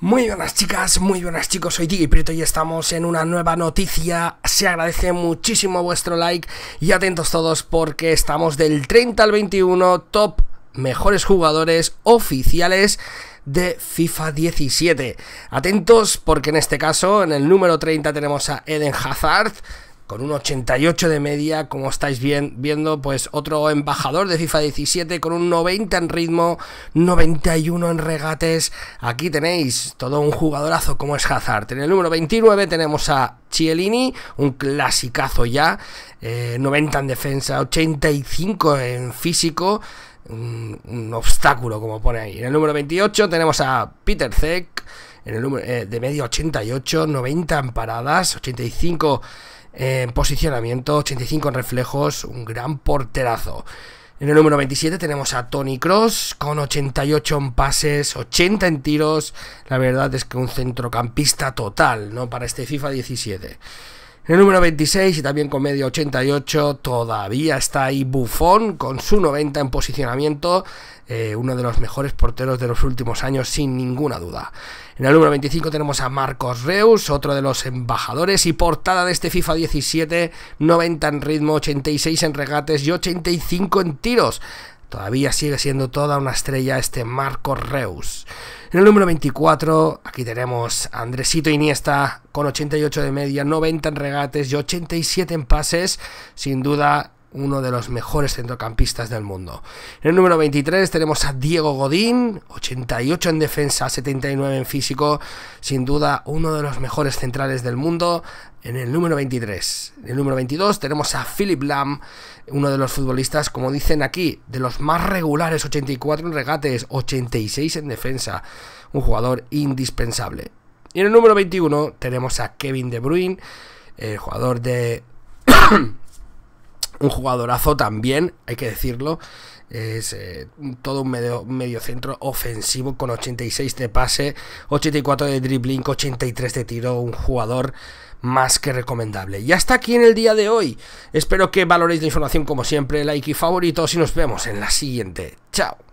Muy buenas chicas, muy buenas chicos, soy Digi Prieto y estamos en una nueva noticia. Se agradece muchísimo vuestro like y atentos todos porque estamos del 30 al 21 top mejores jugadores oficiales de FIFA 17. Atentos porque en este caso, en el número 30 tenemos a Eden Hazard, con un 88 de media, como estáis viendo, pues otro embajador de FIFA 17 con un 90 en ritmo, 91 en regates. Aquí tenéis todo un jugadorazo como es Hazard. En el número 29 tenemos a Chiellini, un clasicazo ya, 90 eh, en defensa, 85 en físico. Un, obstáculo, como pone ahí. En el número 28 tenemos a Peter Zek, en el número, eh, de media 88, 90 en paradas, 85 en posicionamiento, 85 en reflejos, un gran porterazo. En el número 27 tenemos a Tony Cross con 88 en pases, 80 en tiros. La verdad es que un centrocampista total, ¿no? Para este FIFA 17. En el número 26 y también con medio 88 todavía está ahí Bufón con su 90 en posicionamiento, eh, uno de los mejores porteros de los últimos años sin ninguna duda. En el número 25 tenemos a Marcos Reus, otro de los embajadores y portada de este FIFA 17, 90 en ritmo, 86 en regates y 85 en tiros. Todavía sigue siendo toda una estrella este Marco Reus. En el número 24, aquí tenemos a Andresito Iniesta con 88 de media, 90 en regates y 87 en pases. Sin duda, uno de los mejores centrocampistas del mundo. En el número 23 tenemos a Diego Godín, 88 en defensa, 79 en físico, sin duda uno de los mejores centrales del mundo. En el número 23. En el número 22 tenemos a Philip Lam, uno de los futbolistas, como dicen aquí, de los más regulares, 84 en regates, 86 en defensa, un jugador indispensable. Y en el número 21 tenemos a Kevin De Bruyne, el jugador de un jugadorazo también, hay que decirlo. Es eh, todo un medio, centro ofensivo con 86 de pase, 84 de dribbling, 83 de tiro. Un jugador más que recomendable. Y hasta aquí en el día de hoy. Espero que valoréis la información como siempre, like y favorito. Y nos vemos en la siguiente. Chao.